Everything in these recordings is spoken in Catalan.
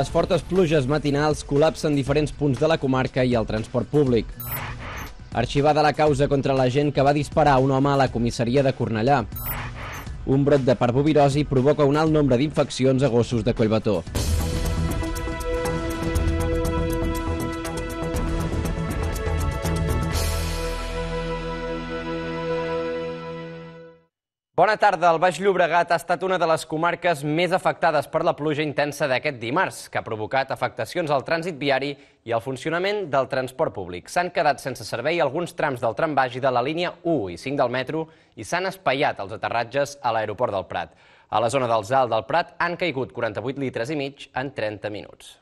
Les fortes pluges matinals col·lapsen diferents punts de la comarca i el transport públic. Arxivada la causa contra la gent que va disparar un home a la comissaria de Cornellà. Un brot de parvovirosi provoca un alt nombre d'infeccions a gossos de Collbató. Bona tarda. El Baix Llobregat ha estat una de les comarques més afectades per la pluja intensa d'aquest dimarts, que ha provocat afectacions al trànsit viari i al funcionament del transport públic. S'han quedat sense servei alguns trams del tram baix i de la línia 1 i 5 del metro i s'han espaiat els aterratges a l'aeroport del Prat. A la zona dels Zal del Prat han caigut 48 litres i mig en 30 minuts.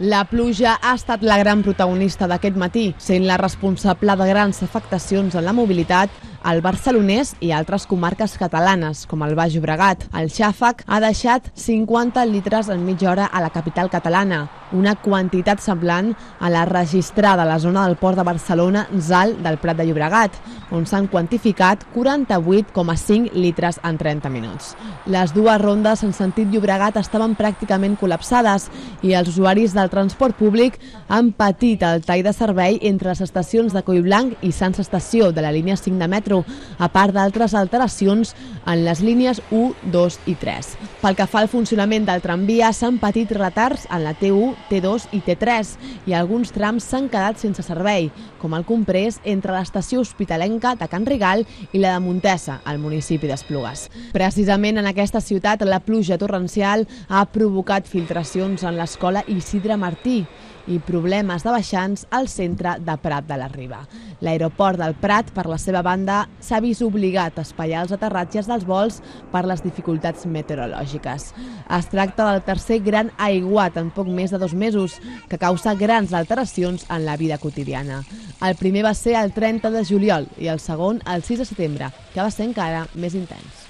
La pluja ha estat la gran protagonista d'aquest matí, sent la responsable de grans afectacions en la mobilitat al barcelonès i altres comarques catalanes, com el Baix Llobregat. El xàfec ha deixat 50 litres en mitja hora a la capital catalana una quantitat semblant a la registrada a la zona del port de Barcelona Zal del Prat de Llobregat, on s'han quantificat 48,5 litres en 30 minuts. Les dues rondes en sentit Llobregat estaven pràcticament col·lapsades i els usuaris del transport públic han patit el tall de servei entre les estacions de Collblanc i Sants Estació de la línia 5 de metro, a part d'altres alteracions en les línies 1, 2 i 3. Pel que fa al funcionament del tramvia, s'han patit retards en la T1 t2 i T3 i alguns trams s'han quedat sense servei, com el comprès entre l'estació hospitalenca de Can Rigal i la de Montessa, al municipi d'Esplugues. Precisament en aquesta ciutat la pluja torrencial ha provocat filtracions en l'escola Isidre Martí, i problemes de baixants al centre de Prat de la Riba. L'aeroport del Prat, per la seva banda, s'ha vist obligat a espaiar els aterratges dels vols per les dificultats meteorològiques. Es tracta del tercer gran aiguat en poc més de dos mesos, que causa grans alteracions en la vida quotidiana. El primer va ser el 30 de juliol i el segon el 6 de setembre, que va ser encara més intens.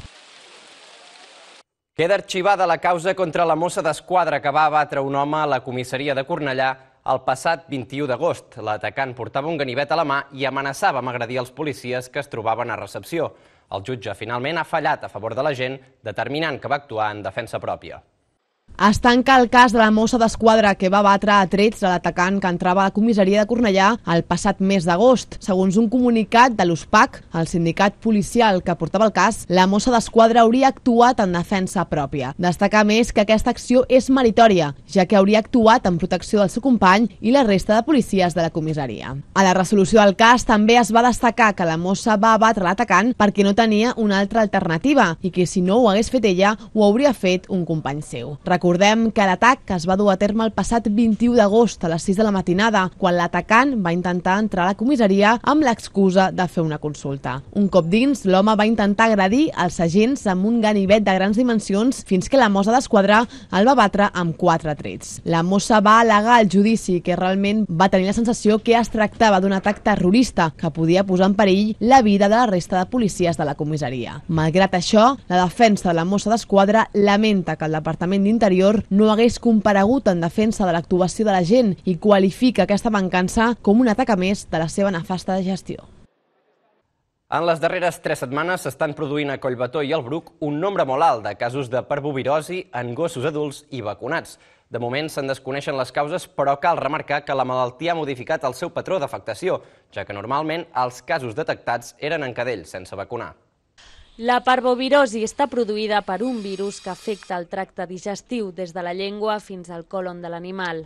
Queda arxivada la causa contra la mossa d'esquadra que va abatre un home a la comissaria de Cornellà el passat 21 d'agost. L'atacant portava un ganivet a la mà i amenaçava amb agredir els policies que es trobaven a recepció. El jutge finalment ha fallat a favor de la gent, determinant que va actuar en defensa pròpia. Es tanca el cas de la mossa d'esquadra que va batre a trets a l'atacant que entrava a la comissaria de Cornellà el passat mes d'agost. Segons un comunicat de l'USPAC, el sindicat policial que portava el cas, la mossa d'esquadra hauria actuat en defensa pròpia. Destacar més que aquesta acció és meritòria, ja que hauria actuat en protecció del seu company i la resta de policies de la comissaria. A la resolució del cas també es va destacar que la mossa va batre l'atacant perquè no tenia una altra alternativa i que si no ho hagués fet ella, ho hauria fet un company seu. Recordem Recordem que l'atac es va dur a terme el passat 21 d'agost a les 6 de la matinada, quan l'atacant va intentar entrar a la comissaria amb l'excusa de fer una consulta. Un cop dins, l'home va intentar agredir els agents amb un ganivet de grans dimensions fins que la mossa d'esquadra el va batre amb quatre trets. La mossa va al·legar al judici que realment va tenir la sensació que es tractava d'un atac terrorista que podia posar en perill la vida de la resta de policies de la comissaria. Malgrat això, la defensa de la mossa d'esquadra lamenta que el Departament d'Interior Interior no hagués comparegut en defensa de l'actuació de la gent i qualifica aquesta mancança com atac a més de la seva nefasta gestió. En les darreres tres setmanes s'estan produint a Collbató i al Bruc un nombre molt alt de casos de parvovirosi en gossos adults i vacunats. De moment se'n desconeixen les causes, però cal remarcar que la malaltia ha modificat el seu patró d'afectació, ja que normalment els casos detectats eren en cadells sense vacunar. La parvovirosi està produïda per un virus que afecta el tracte digestiu des de la llengua fins al colon de l'animal.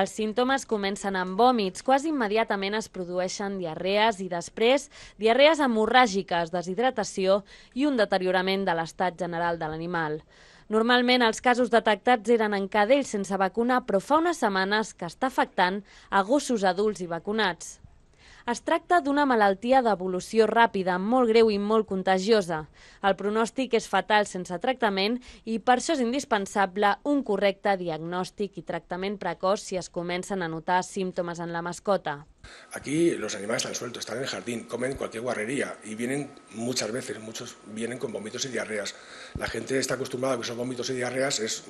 Els símptomes comencen amb vòmits, quasi immediatament es produeixen diarrees i després diarrees hemorràgiques, deshidratació i un deteriorament de l'estat general de l'animal. Normalment els casos detectats eren en cadells sense vacunar, però fa unes setmanes que està afectant a gossos adults i vacunats. Es tracta d'una malaltia d'evolució ràpida, molt greu i molt contagiosa. El pronòstic és fatal sense tractament i per això és indispensable un correcte diagnòstic i tractament precoç si es comencen a notar símptomes en la mascota. Aquí los animales al sueltos, están en el jardín, comen cualquier guarrería y vienen muchas veces, muchos vienen con vómitos y diarreas. La gente está acostumbrada a que esos vómitos y diarreas es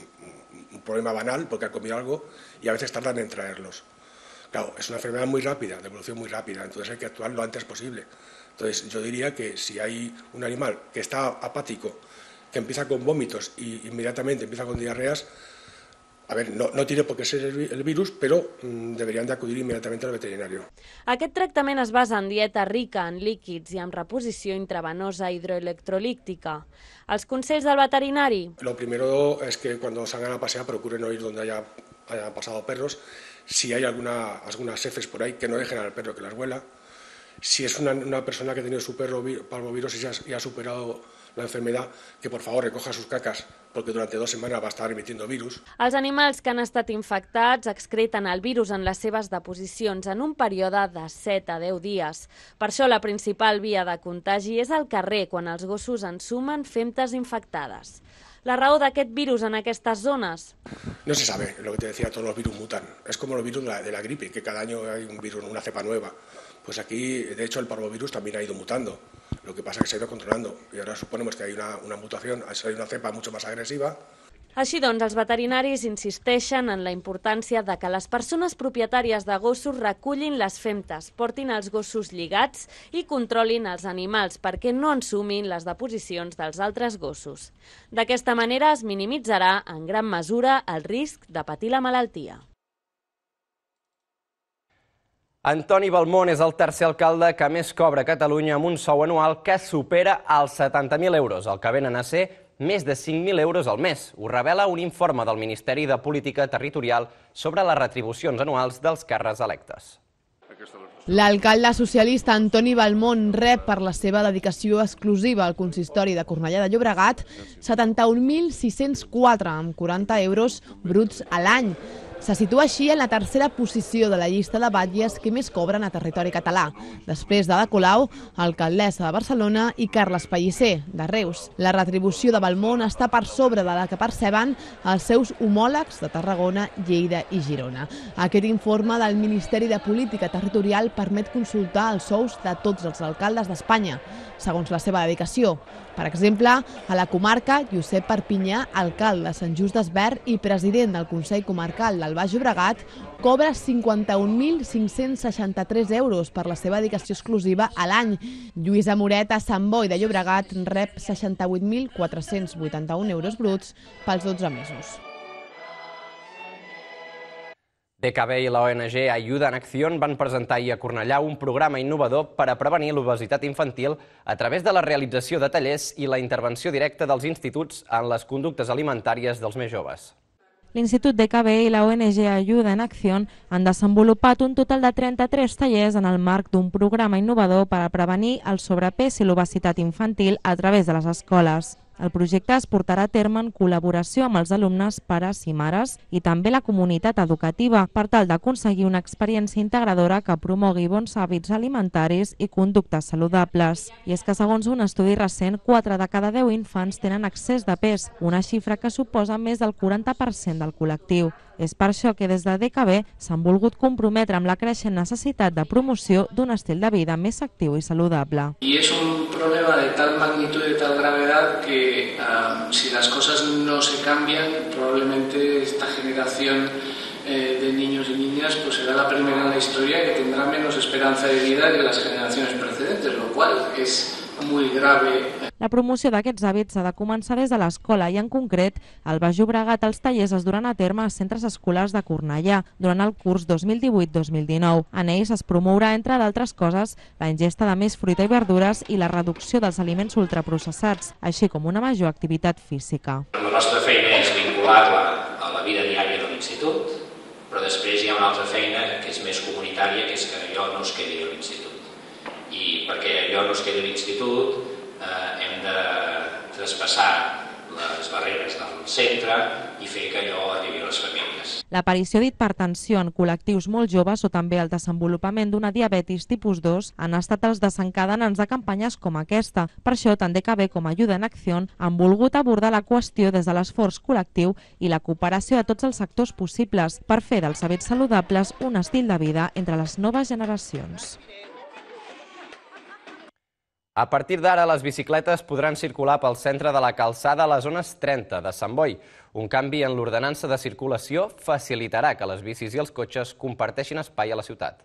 un problema banal porque han comido algo y a veces tardan en traerlos. es una enfermedad muy rápida, de evolución muy rápida, entonces hay que actuar lo antes posible. Entonces yo diría que si hay un animal que está apático, que empieza con vómitos y inmediatamente empieza con diarreas, a ver, no, tiene por qué ser el virus, ...pero mm, deberían de acudir inmediatamente al veterinario". Aquest tractament es basa en dieta rica en líquidos... ...y en reposición intravenosa hidroelectrolíctica. Els consells del veterinario... Lo primero es que cuando salgan a pasear procuren no ir donde haya, haya pasado perros si hay alguna, algunas heces por ahí que no dejen al perro que las huela. si es una, una persona que ha tenido su perro palmovirus y, ha, y ha superado la enfermedad, que por favor recoja sus cacas perquè durant dues setmanes va estar emitiendo virus. Els animals que han estat infectats excreten el virus en les seves deposicions en un període de 7 a 10 dies. Per això la principal via de contagi és al carrer, quan els gossos ensumen femtes infectades. La raó d'aquest virus en estas zonas. No se sabe, lo que te decía, todos los virus mutan. Es como los virus de la, gripe, que cada año hay un virus, una cepa nueva. Pues aquí, de hecho, el parvovirus también ha ido mutando. Lo que pasa es que se ha ido controlando. Y ahora suponemos que hay una, una mutación, hay una cepa mucho más agresiva Així doncs, els veterinaris insisteixen en la importància de que les persones propietàries de gossos recullin les femtes, portin els gossos lligats i controlin els animals perquè no ensumin les deposicions dels altres gossos. D'aquesta manera es minimitzarà en gran mesura el risc de patir la malaltia. Antoni Balmón és el tercer alcalde que més cobra a Catalunya amb un sou anual que supera els 70.000 euros, el que venen a ser més de 5.000 euros al mes. Ho revela un informe del Ministeri de Política Territorial sobre les retribucions anuals dels carres electes. L'alcalde socialista Antoni Balmont rep per la seva dedicació exclusiva al consistori de Cornellà de Llobregat 71.604 amb 40 euros bruts a l'any. Se situa així en la tercera posició de la llista de batlles que més cobren a territori català, després de la Colau, alcaldessa de Barcelona i Carles Pellicer, de Reus. La retribució de Balmón està per sobre de la que perceben els seus homòlegs de Tarragona, Lleida i Girona. Aquest informe del Ministeri de Política Territorial permet consultar els sous de tots els alcaldes d'Espanya segons la seva dedicació. Per exemple, a la comarca, Josep Perpinyà, alcalde de Sant Just d'Esbert i president del Consell Comarcal del Baix Llobregat, cobra 51.563 euros per la seva dedicació exclusiva a l'any. Lluïsa Amoret, a Sant Boi de Llobregat, rep 68.481 euros bruts pels 12 mesos. TKB i la ONG Ayuda en Acció van presentar ahir a Cornellà un programa innovador per a prevenir l'obesitat infantil a través de la realització de tallers i la intervenció directa dels instituts en les conductes alimentàries dels més joves. L'Institut de i la ONG Ajuda en Acció han desenvolupat un total de 33 tallers en el marc d'un programa innovador per a prevenir el sobrepès i l'obesitat infantil a través de les escoles. El projecte es portarà a terme en col·laboració amb els alumnes, pares i mares i també la comunitat educativa per tal d'aconseguir una experiència integradora que promogui bons hàbits alimentaris i conductes saludables. I és que, segons un estudi recent, 4 de cada 10 infants tenen excés de pes, una xifra que suposa més del 40% del col·lectiu. Es per que des de DKB s'han volgut comprometre amb la creixent necessitat de promoció d'un estil de vida más actiu y saludable. Y es un problema de tal magnitud y de tal gravedad que si las cosas no se cambian, probablemente esta generación eh, de niños y niñas pues será la primera en la historia que tendrá menos esperanza de vida que las generaciones precedentes, lo cual es muy grave. La promoció d'aquests hàbits s'ha de començar des de l'escola i en concret al Baix Obregat els tallers es duran a terme a centres escolars de Cornellà durant el curs 2018-2019. En ells es promourà, entre d'altres coses, la ingesta de més fruita i verdures i la reducció dels aliments ultraprocessats, així com una major activitat física. La nostra feina és vincular-la a la vida diària de l'institut, però després hi ha una altra feina que és més comunitària, que és que perquè allò no es quedi a l'institut, eh, hem de traspassar les barreres del centre i fer que allò arribi a les famílies. L'aparició d'hipertensió en col·lectius molt joves o també el desenvolupament d'una diabetis tipus 2 han estat els desencadenants de campanyes com aquesta. Per això, també que bé com a ajuda en acció han volgut abordar la qüestió des de l'esforç col·lectiu i la cooperació de tots els sectors possibles per fer dels hàbits saludables un estil de vida entre les noves generacions. A partir d'ara, les bicicletes podran circular pel centre de la calçada a les zones 30 de Sant Boi. Un canvi en l'ordenança de circulació facilitarà que les bicis i els cotxes comparteixin espai a la ciutat.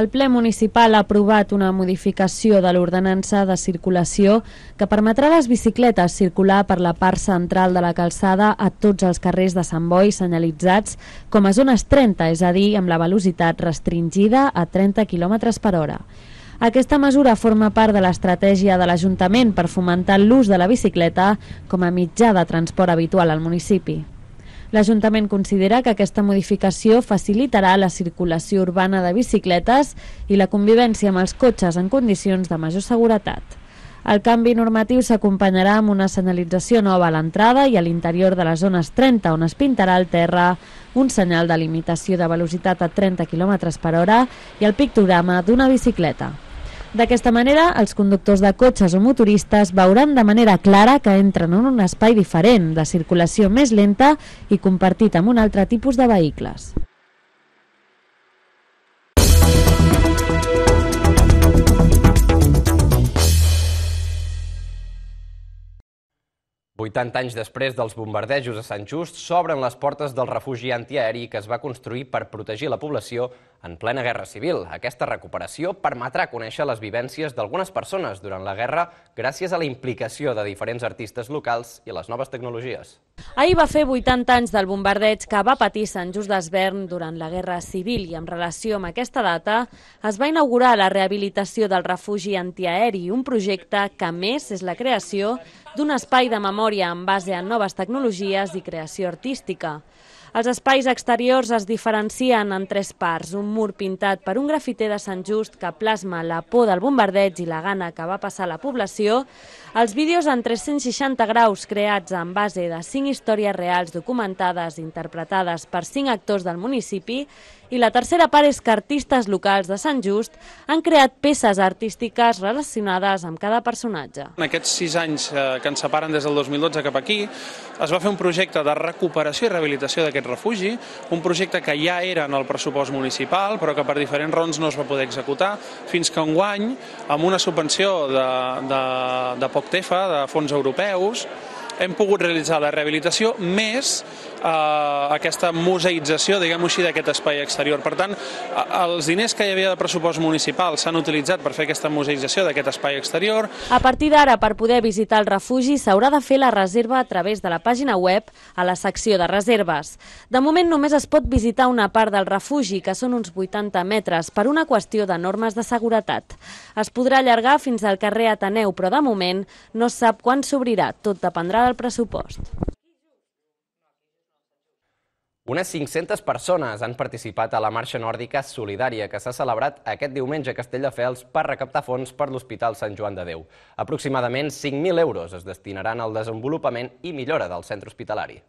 El ple municipal ha aprovat una modificació de l'ordenança de circulació que permetrà a les bicicletes circular per la part central de la calçada a tots els carrers de Sant Boi senyalitzats com a zones 30, és a dir, amb la velocitat restringida a 30 km per hora. Aquesta mesura forma part de l'estratègia de l'Ajuntament per fomentar l'ús de la bicicleta com a mitjà de transport habitual al municipi. L'Ajuntament considera que aquesta modificació facilitarà la circulació urbana de bicicletes i la convivència amb els cotxes en condicions de major seguretat. El canvi normatiu s'acompanyarà amb una senyalització nova a l'entrada i a l'interior de les zones 30, on es pintarà el terra un senyal de limitació de velocitat a 30 km per hora i el pictograma d'una bicicleta. D'aquesta manera, els conductors de cotxes o motoristes veuran de manera clara que entren en un espai diferent, de circulació més lenta i compartit amb un altre tipus de vehicles. 80 anys després dels bombardejos a Sant Just, s'obren les portes del refugi antiaeri que es va construir per protegir la població en plena guerra civil, aquesta recuperació permetrà conèixer les vivències d'algunes persones durant la guerra gràcies a la implicació de diferents artistes locals i les noves tecnologies. Ahir va fer 80 anys del bombardeig que va patir Sant Just d'Esvern durant la Guerra Civil i en relació amb aquesta data es va inaugurar la rehabilitació del refugi antiaeri, un projecte que més és la creació d'un espai de memòria en base a noves tecnologies i creació artística. Els espais exteriors es diferencien en tres parts. Un mur pintat per un grafiter de Sant Just que plasma la por del bombardeig i la gana que va passar la població. Els vídeos en 360 graus creats en base de cinc històries reals documentades i interpretades per cinc actors del municipi i la tercera part és que artistes locals de Sant Just han creat peces artístiques relacionades amb cada personatge. En aquests sis anys eh, que ens separen des del 2012 cap aquí, es va fer un projecte de recuperació i rehabilitació d'aquest refugi, un projecte que ja era en el pressupost municipal, però que per diferents raons no es va poder executar, fins que un guany, amb una subvenció de, de, de tefa, de fons europeus, hem pogut realitzar la rehabilitació més eh, aquesta museïtzació, diguem-ho així, d'aquest espai exterior. Per tant, els diners que hi havia de pressupost municipal s'han utilitzat per fer aquesta museïtzació d'aquest espai exterior. A partir d'ara, per poder visitar el refugi, s'haurà de fer la reserva a través de la pàgina web a la secció de reserves. De moment només es pot visitar una part del refugi, que són uns 80 metres, per una qüestió de normes de seguretat. Es podrà allargar fins al carrer Ateneu, però de moment no sap quan s'obrirà. Tot dependrà aprovarà el pressupost. Unes 500 persones han participat a la marxa nòrdica solidària que s'ha celebrat aquest diumenge a Castelldefels per recaptar fons per l'Hospital Sant Joan de Déu. Aproximadament 5.000 euros es destinaran al desenvolupament i millora del centre hospitalari.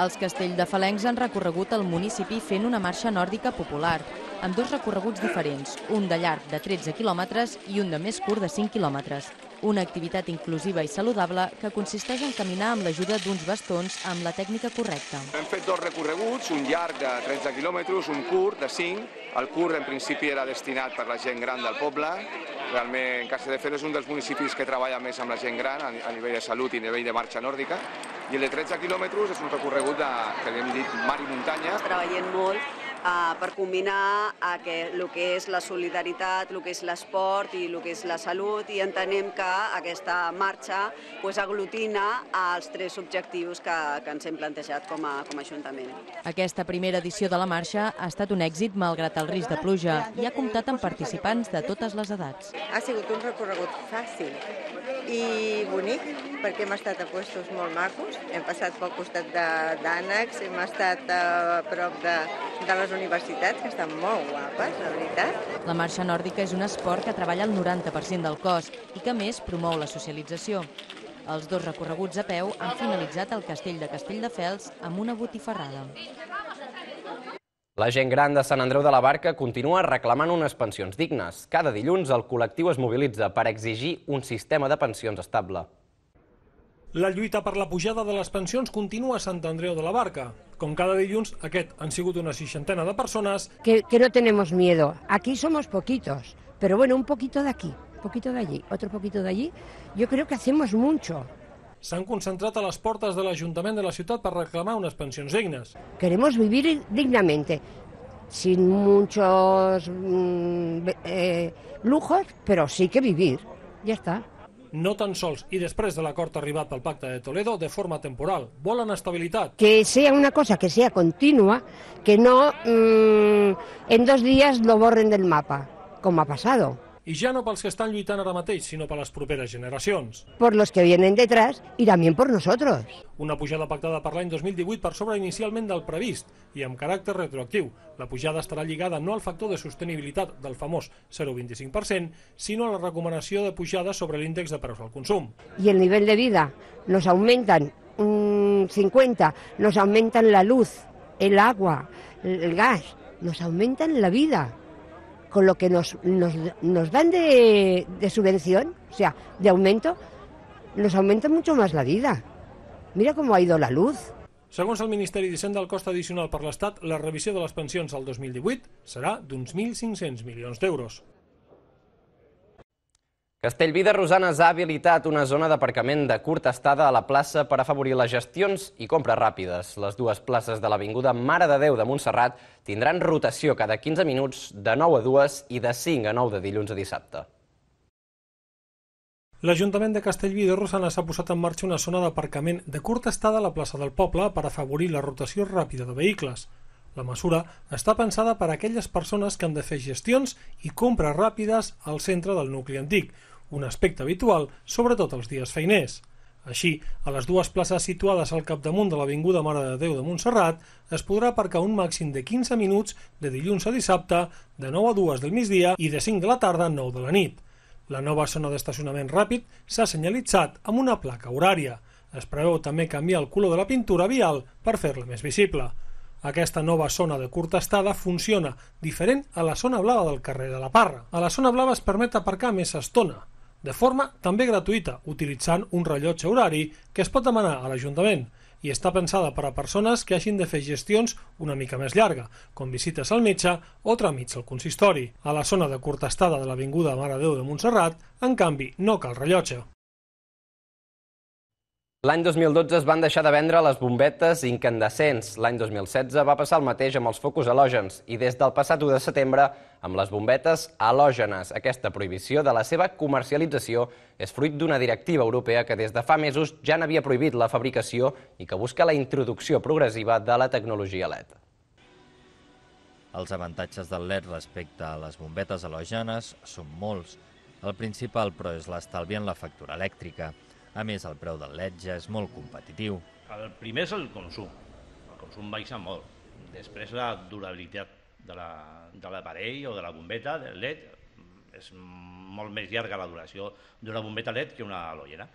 Els castelldefalencs han recorregut el municipi fent una marxa nòrdica popular amb dos recorreguts diferents, un de llarg de 13 quilòmetres i un de més curt de 5 quilòmetres. Una activitat inclusiva i saludable que consisteix en caminar amb l'ajuda d'uns bastons amb la tècnica correcta. Hem fet dos recorreguts, un llarg de 13 quilòmetres, un curt de 5. El curt en principi era destinat per la gent gran del poble. Realment Castelldefels és un dels municipis que treballa més amb la gent gran a nivell de salut i a nivell de marxa nòrdica. I el de 13 quilòmetres és un recorregut de, que li hem dit mar i muntanya. Treballem molt Eh, per combinar el eh, que és la solidaritat, el que és l'esport i el que és la salut i entenem que aquesta marxa pues, aglutina els tres objectius que, que ens hem plantejat com a, com a Ajuntament. Aquesta primera edició de la marxa ha estat un èxit malgrat el risc de pluja i ha comptat amb participants de totes les edats. Ha sigut un recorregut fàcil, i bonic perquè hem estat a puestos molt macos, hem passat pel costat d'ànecs, hem estat a prop de, de les universitats, que estan molt guapes, la veritat. La marxa nòrdica és un esport que treballa el 90% del cos i que, més, promou la socialització. Els dos recorreguts a peu han finalitzat el castell de Castelldefels amb una botifarrada. La gent gran de Sant Andreu de la Barca continua reclamant unes pensions dignes. Cada dilluns el col·lectiu es mobilitza per exigir un sistema de pensions estable. La lluita per la pujada de les pensions continua a Sant Andreu de la Barca. Com cada dilluns, aquest han sigut una seixantena de persones... Que, que no tenemos miedo. Aquí somos poquitos, pero bueno, un poquito de aquí, un poquito de allí, otro poquito de allí. Yo creo que hacemos mucho s'han concentrat a les portes de l'Ajuntament de la ciutat per reclamar unes pensions dignes. Queremos vivir dignamente, sin muchos mm, eh, lujos, pero sí que vivir. Ja està. No tan sols, i després de l'acord arribat pel Pacte de Toledo, de forma temporal. Volen estabilitat. Que sea una cosa que sea continua, que no mm, en dos dies lo borren del mapa, com ha passat i ja no pels que estan lluitant ara mateix, sinó per les properes generacions. Por los que vienen detrás y también por nosotros. Una pujada pactada per l'any 2018 per sobre inicialment del previst i amb caràcter retroactiu. La pujada estarà lligada no al factor de sostenibilitat del famós 0,25%, sinó a la recomanació de pujada sobre l'índex de preus al consum. I el nivell de vida nos augmenten un 50, nos augmenten la luz, el agua, el gas, nos augmenten la vida con lo que nos, nos, nos dan de, de, subvención, o sea, de aumento, nos aumenta mucho más la vida. Mira cómo ha ido la luz. Segons el Ministeri d'Hisenda, el cost addicional per l'Estat, la revisió de les pensions al 2018 serà d'uns 1.500 milions d'euros. Castellví de Rosanes ha habilitat una zona d'aparcament de curta estada a la plaça per afavorir les gestions i compres ràpides. Les dues places de l'Avinguda Mare de Déu de Montserrat tindran rotació cada 15 minuts de 9 a 2 i de 5 a 9 de dilluns a dissabte. L'Ajuntament de Castellví de Rosanes ha posat en marxa una zona d'aparcament de curta estada a la plaça del poble per afavorir la rotació ràpida de vehicles. La mesura està pensada per a aquelles persones que han de fer gestions i compres ràpides al centre del nucli antic, un aspecte habitual, sobretot els dies feiners. Així, a les dues places situades al capdamunt de l'Avinguda Mare de Déu de Montserrat es podrà aparcar un màxim de 15 minuts de dilluns a dissabte, de 9 a 2 del migdia i de 5 de la tarda a 9 de la nit. La nova zona d'estacionament ràpid s'ha senyalitzat amb una placa horària. Es preveu també canviar el color de la pintura vial per fer-la més visible. Aquesta nova zona de curta estada funciona diferent a la zona blava del carrer de la Parra. A la zona blava es permet aparcar més estona, de forma també gratuïta, utilitzant un rellotge horari que es pot demanar a l'Ajuntament i està pensada per a persones que hagin de fer gestions una mica més llarga, com visites al metge o tràmits al consistori. A la zona de curta estada de l'Avinguda Mare Déu de Montserrat, en canvi, no cal rellotge. L'any 2012 es van deixar de vendre les bombetes incandescents. L'any 2016 va passar el mateix amb els focus halògens i des del passat 1 de setembre amb les bombetes halògenes. Aquesta prohibició de la seva comercialització és fruit d'una directiva europea que des de fa mesos ja n'havia prohibit la fabricació i que busca la introducció progressiva de la tecnologia LED. Els avantatges del LED respecte a les bombetes halògenes són molts. El principal, però, és l'estalvi en la factura elèctrica. A més, el preu del letge és molt competitiu. El primer és el consum. El consum baixa molt. Després la durabilitat de l'aparell la, de o de la bombeta, del LED, és molt més llarga la duració d'una bombeta LED que una lollera.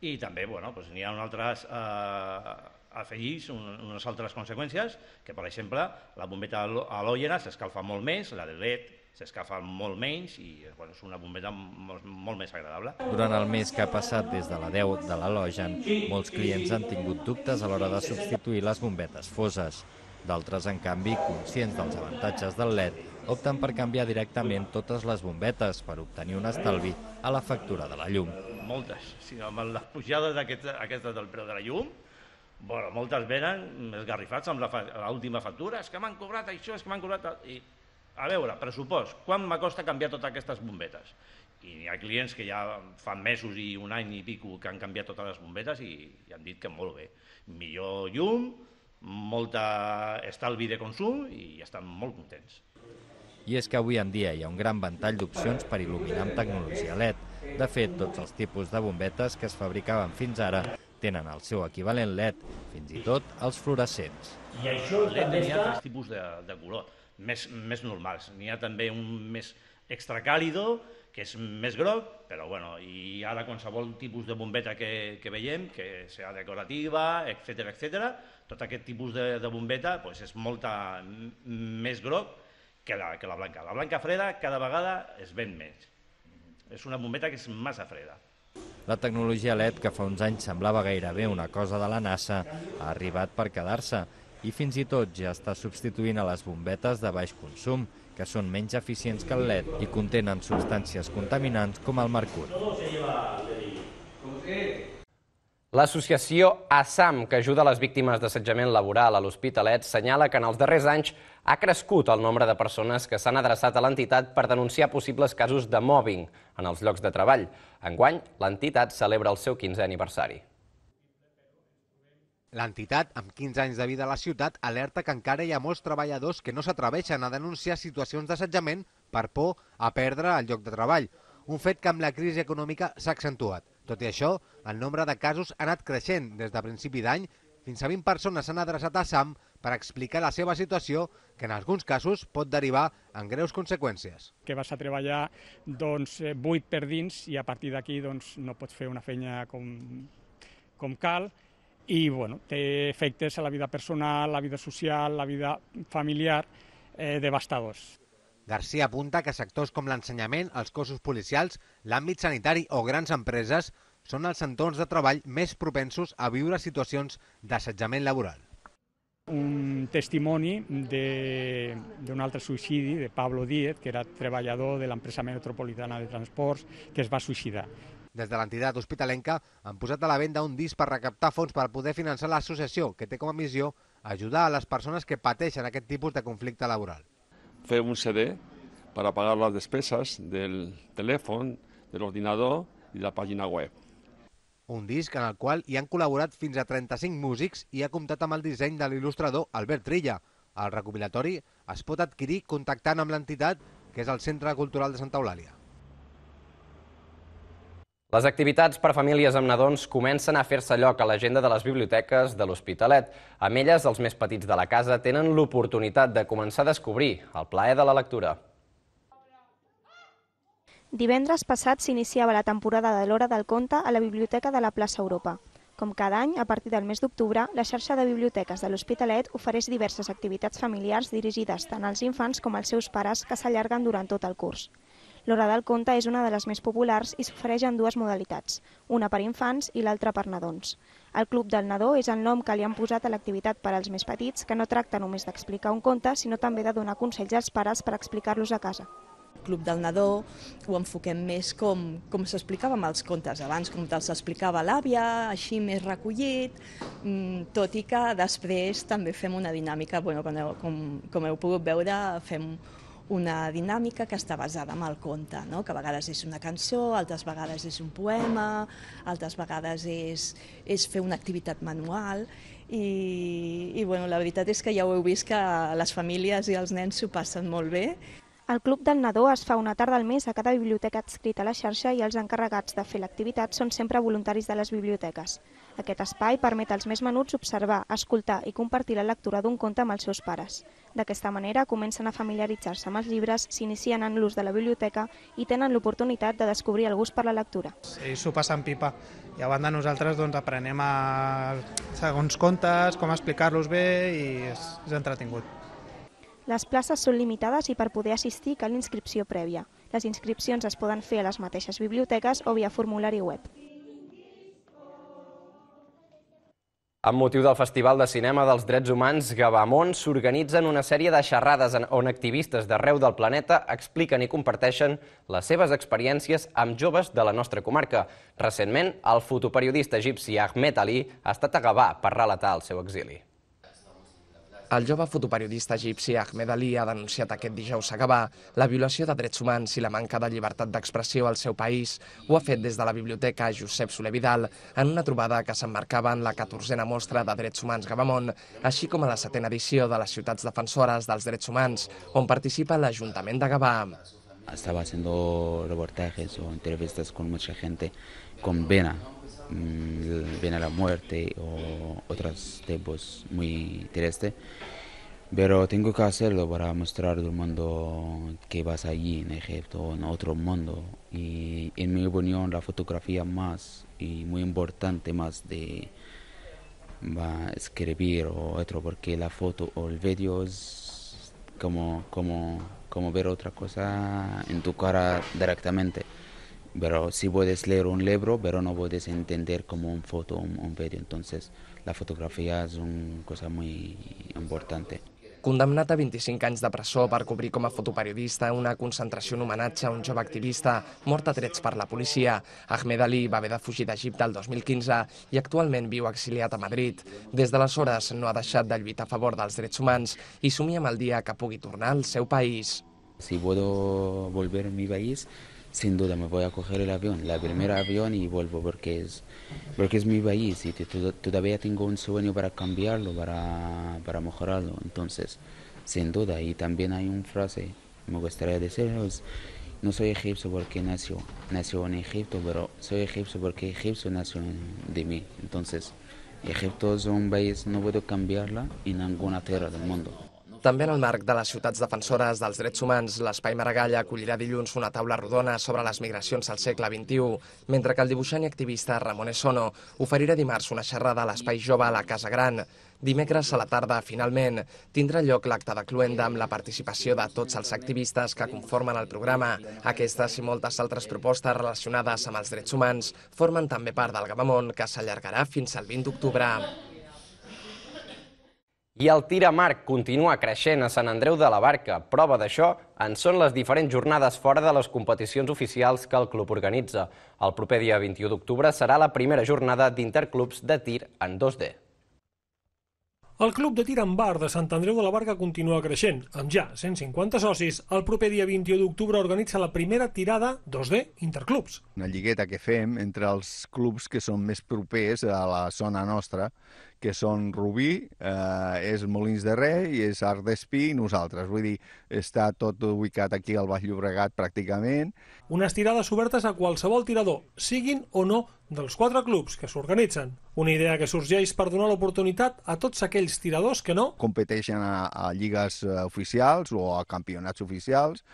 I també bueno, doncs n'hi ha un altres eh, afegits, un, unes altres conseqüències, que per exemple la bombeta halògena s'escalfa molt més, la de LED s'escafa molt menys i eh, bueno, és una bombeta molt, molt més agradable. Durant el mes que ha passat des de la 10 de Logen, molts clients han tingut dubtes a l'hora de substituir les bombetes foses. D'altres, en canvi, conscients dels avantatges del LED, opten per canviar directament totes les bombetes per obtenir un estalvi a la factura de la llum. Moltes, sí, amb les pujades aquestes, aquestes del preu de la llum, bueno, moltes venen esgarrifats amb l'última última factura, és que m'han cobrat això, és que m'han cobrat... I a veure, pressupost, quan m'acosta canviar totes aquestes bombetes? I hi ha clients que ja fa mesos i un any i pico que han canviat totes les bombetes i, i han dit que molt bé. Millor llum, molta estalvi de consum i estan molt contents. I és que avui en dia hi ha un gran ventall d'opcions per il·luminar amb tecnologia LED. De fet, tots els tipus de bombetes que es fabricaven fins ara tenen el seu equivalent LED, fins i tot els fluorescents. I això LED tenia tres tipus de, de color més, més normals. N'hi ha també un més extracàlido, que és més groc, però bueno, i ara qualsevol tipus de bombeta que, que veiem, que sigui decorativa, etc etc, tot aquest tipus de, de bombeta pues, és molta més groc que la, que la blanca. La blanca freda cada vegada es ven més. És una bombeta que és massa freda. La tecnologia LED, que fa uns anys semblava gairebé una cosa de la NASA, ha arribat per quedar-se i fins i tot ja està substituint a les bombetes de baix consum, que són menys eficients que el LED i contenen substàncies contaminants com el mercuri. L'associació ASAM, que ajuda les víctimes d'assetjament laboral a l'Hospitalet, senyala que en els darrers anys ha crescut el nombre de persones que s'han adreçat a l'entitat per denunciar possibles casos de mobbing en els llocs de treball. Enguany, l'entitat celebra el seu 15è aniversari. L'entitat, amb 15 anys de vida a la ciutat, alerta que encara hi ha molts treballadors que no s'atreveixen a denunciar situacions d'assetjament per por a perdre el lloc de treball, un fet que amb la crisi econòmica s'ha accentuat. Tot i això, el nombre de casos ha anat creixent des de principi d'any, fins a 20 persones s'han adreçat a SAM per explicar la seva situació, que en alguns casos pot derivar en greus conseqüències. Que vas a treballar doncs, buit eh, per dins i a partir d'aquí doncs, no pots fer una feina com, com cal, i bueno, té efectes a la vida personal, la vida social, la vida familiar, eh, devastadors. Garcia apunta que sectors com l'ensenyament, els cossos policials, l'àmbit sanitari o grans empreses són els entorns de treball més propensos a viure situacions d'assetjament laboral un testimoni d'un altre suïcidi de Pablo Díez, que era treballador de l'empresa metropolitana de transports, que es va suïcidar. Des de l'entitat hospitalenca han posat a la venda un disc per recaptar fons per poder finançar l'associació, que té com a missió ajudar a les persones que pateixen aquest tipus de conflicte laboral. Fer un CD per pagar les despeses del telèfon, de l'ordinador i de la pàgina web un disc en el qual hi han col·laborat fins a 35 músics i ha comptat amb el disseny de l'il·lustrador Albert Trilla. El recopilatori es pot adquirir contactant amb l'entitat que és el Centre Cultural de Santa Eulàlia. Les activitats per famílies amb nadons comencen a fer-se lloc a l'agenda de les biblioteques de l'Hospitalet. Amb elles, els més petits de la casa tenen l'oportunitat de començar a descobrir el plaer de la lectura. Divendres passat s'iniciava la temporada de l'Hora del Conte a la Biblioteca de la plaça Europa. Com cada any, a partir del mes d'octubre, la xarxa de biblioteques de l'Hospitalet ofereix diverses activitats familiars dirigides tant als infants com als seus pares que s'allarguen durant tot el curs. L'Hora del Conte és una de les més populars i s'ofereix en dues modalitats, una per infants i l'altra per nadons. El Club del Nadó és el nom que li han posat a l'activitat per als més petits, que no tracta només d'explicar un conte, sinó també de donar consells als pares per explicar-los a casa. Club del Nadó ho enfoquem més com, com s'explicava amb els contes abans, com te'ls explicava l'àvia, així més recollit, mm, tot i que després també fem una dinàmica, bueno, com, heu, com, com heu pogut veure, fem una dinàmica que està basada en el conte, no? que a vegades és una cançó, altres vegades és un poema, altres vegades és, és fer una activitat manual, i, i bueno, la veritat és que ja ho heu vist que les famílies i els nens s'ho passen molt bé. El Club del Nadó es fa una tarda al mes a cada biblioteca adscrita a la xarxa i els encarregats de fer l'activitat són sempre voluntaris de les biblioteques. Aquest espai permet als més menuts observar, escoltar i compartir la lectura d'un conte amb els seus pares. D'aquesta manera comencen a familiaritzar-se amb els llibres, s'inicien en l'ús de la biblioteca i tenen l'oportunitat de descobrir el gust per la lectura. Sí, s'ho passen pipa. I a banda nosaltres doncs, aprenem a... segons contes, com explicar-los bé i és, és entretingut. Les places són limitades i per poder assistir cal inscripció prèvia. Les inscripcions es poden fer a les mateixes biblioteques o via formulari web. Amb motiu del Festival de Cinema dels Drets Humans, Gavamont s'organitzen una sèrie de xerrades on activistes d'arreu del planeta expliquen i comparteixen les seves experiències amb joves de la nostra comarca. Recentment, el fotoperiodista egipci Ahmed Ali ha estat a Gavà per relatar el seu exili. El jove fotoperiodista egipci Ahmed Ali ha denunciat aquest dijous a Gavà la violació de drets humans i la manca de llibertat d'expressió al seu país. Ho ha fet des de la biblioteca Josep Soler Vidal en una trobada que s'emmarcava en la 14a mostra de drets humans Gavamón, així com a la setena edició de les ciutats defensores dels drets humans, on participa l'Ajuntament de Gavà. Estava haciendo reportajes o entrevistes con mucha gente con vena Mm, viene la muerte o otros tiempos muy tristes. Pero tengo que hacerlo para mostrar al mundo que vas allí en Egipto o en otro mundo. Y en mi opinión la fotografía más y muy importante más de escribir o otro porque la foto o el vídeo es como, como, como ver otra cosa en tu cara directamente. pero sí puedes leer un libro, pero no puedes entender como un foto, un, un vídeo. Entonces, la fotografía es una cosa muy importante. Condemnat a 25 anys de presó per cobrir com a fotoperiodista una concentració en homenatge a un jove activista mort a trets per la policia, Ahmed Ali va haver de fugir d'Egipte el 2015 i actualment viu exiliat a Madrid. Des d'aleshores no ha deixat de lluitar a favor dels drets humans i somia amb el dia que pugui tornar al seu país. Si puedo volver a mi país, sin duda me voy a coger el avión, la primera avión y vuelvo porque es, porque es mi país y todavía tengo un sueño para cambiarlo, para, para mejorarlo. Entonces, sin duda, y también hay una frase, me gustaría es, no soy egipcio porque nació, nació en Egipto, pero soy egipcio porque Egipto nació de mí. Entonces, Egipto es un país, no puedo cambiarla en ninguna tierra del mundo. També en el marc de les ciutats defensores dels drets humans, l'Espai Maragall acollirà dilluns una taula rodona sobre les migracions al segle XXI, mentre que el dibuixant i activista Ramon Esono oferirà dimarts una xerrada a l'Espai Jove a la Casa Gran. Dimecres a la tarda, finalment, tindrà lloc l'acte de Cluenda amb la participació de tots els activistes que conformen el programa. Aquestes i moltes altres propostes relacionades amb els drets humans formen també part del Gamamont, que s'allargarà fins al 20 d'octubre. I el tiramarc continua creixent a Sant Andreu de la Barca. Prova d'això en són les diferents jornades fora de les competicions oficials que el club organitza. El proper dia 21 d'octubre serà la primera jornada d'interclubs de tir en 2D. El club de tir en bar de Sant Andreu de la Barca continua creixent. Amb ja 150 socis, el proper dia 21 d'octubre organitza la primera tirada 2D Interclubs. Una lligueta que fem entre els clubs que són més propers a la zona nostra que són Rubí, eh, és Molins de Rei, i és Arc d'Espí i nosaltres. Vull dir, està tot ubicat aquí al Baix Llobregat pràcticament. Unes tirades obertes a qualsevol tirador, siguin o no dels quatre clubs que s'organitzen. Una idea que sorgeix per donar l'oportunitat a tots aquells tiradors que no... Competeixen a, a lligues eh, oficials o a campionats oficials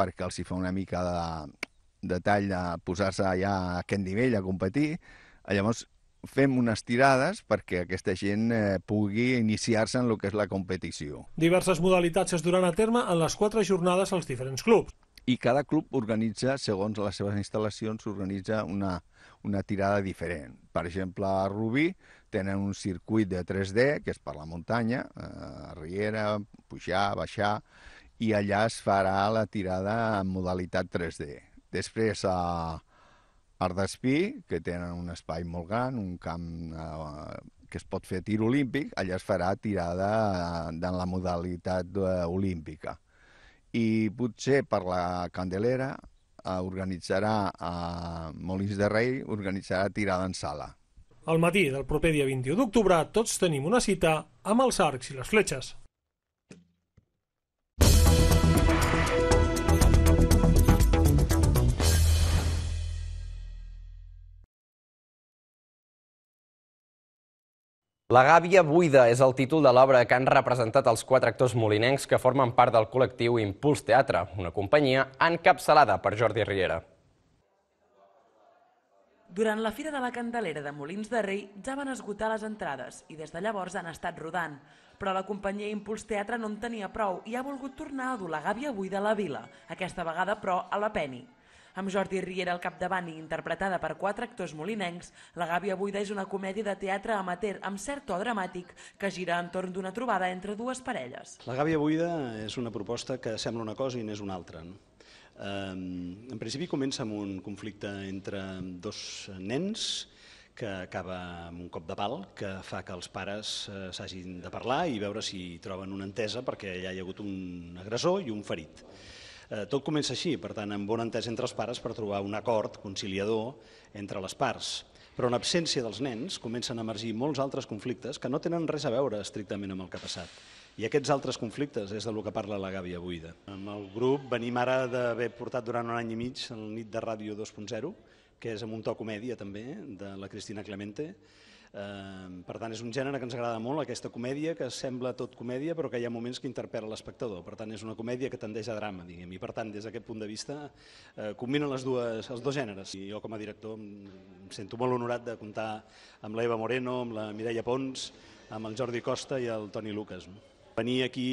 perquè els hi fa una mica de, de tall de posar-se ja a aquest nivell a competir. Llavors, fem unes tirades perquè aquesta gent eh, pugui iniciar-se en el que és la competició. Diverses modalitats es duran a terme en les quatre jornades als diferents clubs. I cada club organitza, segons les seves instal·lacions, organitza una, una tirada diferent. Per exemple, a Rubí tenen un circuit de 3D, que és per la muntanya, a eh, Riera, pujar, baixar, i allà es farà la tirada en modalitat 3D. Després a, eh, d'Espí, que tenen un espai molt gran, un camp eh, que es pot fer tir olímpic, allà es farà tirada en la modalitat eh, olímpica. I potser per la Candelera eh, organitzarà, a eh, Molins de Rei, organitzarà tirada en sala. Al matí del proper dia 21 d'octubre tots tenim una cita amb els arcs i les fletxes. La gàbia buida és el títol de l'obra que han representat els quatre actors molinencs que formen part del col·lectiu Impuls Teatre, una companyia encapçalada per Jordi Riera. Durant la Fira de la Candelera de Molins de Rei ja van esgotar les entrades i des de llavors han estat rodant. Però la companyia Impuls Teatre no en tenia prou i ha volgut tornar a dur la gàbia buida a la vila, aquesta vegada però a la Penny, amb Jordi Riera al capdavant i interpretada per quatre actors molinencs, La gàbia buida és una comèdia de teatre amateur amb cert to dramàtic que gira entorn d'una trobada entre dues parelles. La gàbia buida és una proposta que sembla una cosa i n'és una altra. No? En principi comença amb un conflicte entre dos nens que acaba amb un cop de pal que fa que els pares eh, s'hagin de parlar i veure si troben una entesa perquè ja hi ha hagut un agressor i un ferit. Eh, tot comença així, per tant, amb bon entès entre els pares per trobar un acord conciliador entre les parts. Però en absència dels nens comencen a emergir molts altres conflictes que no tenen res a veure estrictament amb el que ha passat. I aquests altres conflictes és del que parla la Gàbia Buida. Amb el grup venim ara d'haver portat durant un any i mig el nit de ràdio 2.0, que és amb un to comèdia també, de la Cristina Clemente, Eh, per tant, és un gènere que ens agrada molt, aquesta comèdia, que sembla tot comèdia, però que hi ha moments que interpel·la l'espectador. Per tant, és una comèdia que tendeix a drama, diguem, i per tant, des d'aquest punt de vista, eh, combina les dues, els dos gèneres. I jo, com a director, em sento molt honorat de comptar amb l'Eva Moreno, amb la Mireia Pons, amb el Jordi Costa i el Toni Lucas. No? venir aquí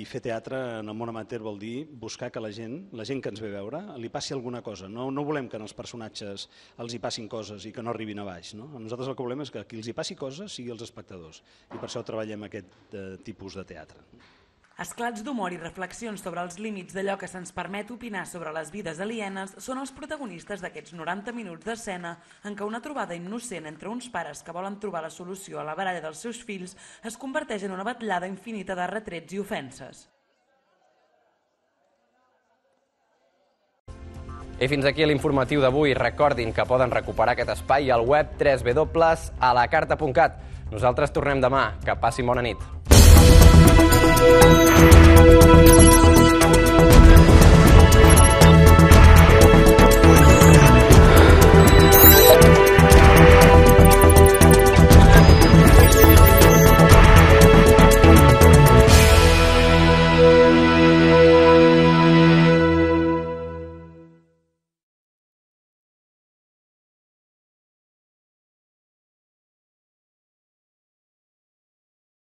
i, fer teatre en el món amateur vol dir buscar que la gent, la gent que ens ve a veure, li passi alguna cosa. No, no volem que als personatges els hi passin coses i que no arribin a baix. No? A nosaltres el que volem és que qui els hi passi coses sigui els espectadors. I per això treballem aquest eh, tipus de teatre. Esclats d'humor i reflexions sobre els límits d'allò que se'ns permet opinar sobre les vides alienes són els protagonistes d'aquests 90 minuts d'escena en què una trobada innocent entre uns pares que volen trobar la solució a la baralla dels seus fills es converteix en una batllada infinita de retrets i ofenses. I fins aquí l'informatiu d'avui. Recordin que poden recuperar aquest espai al web www.alacarta.cat. Nosaltres tornem demà. Que passin bona nit. Música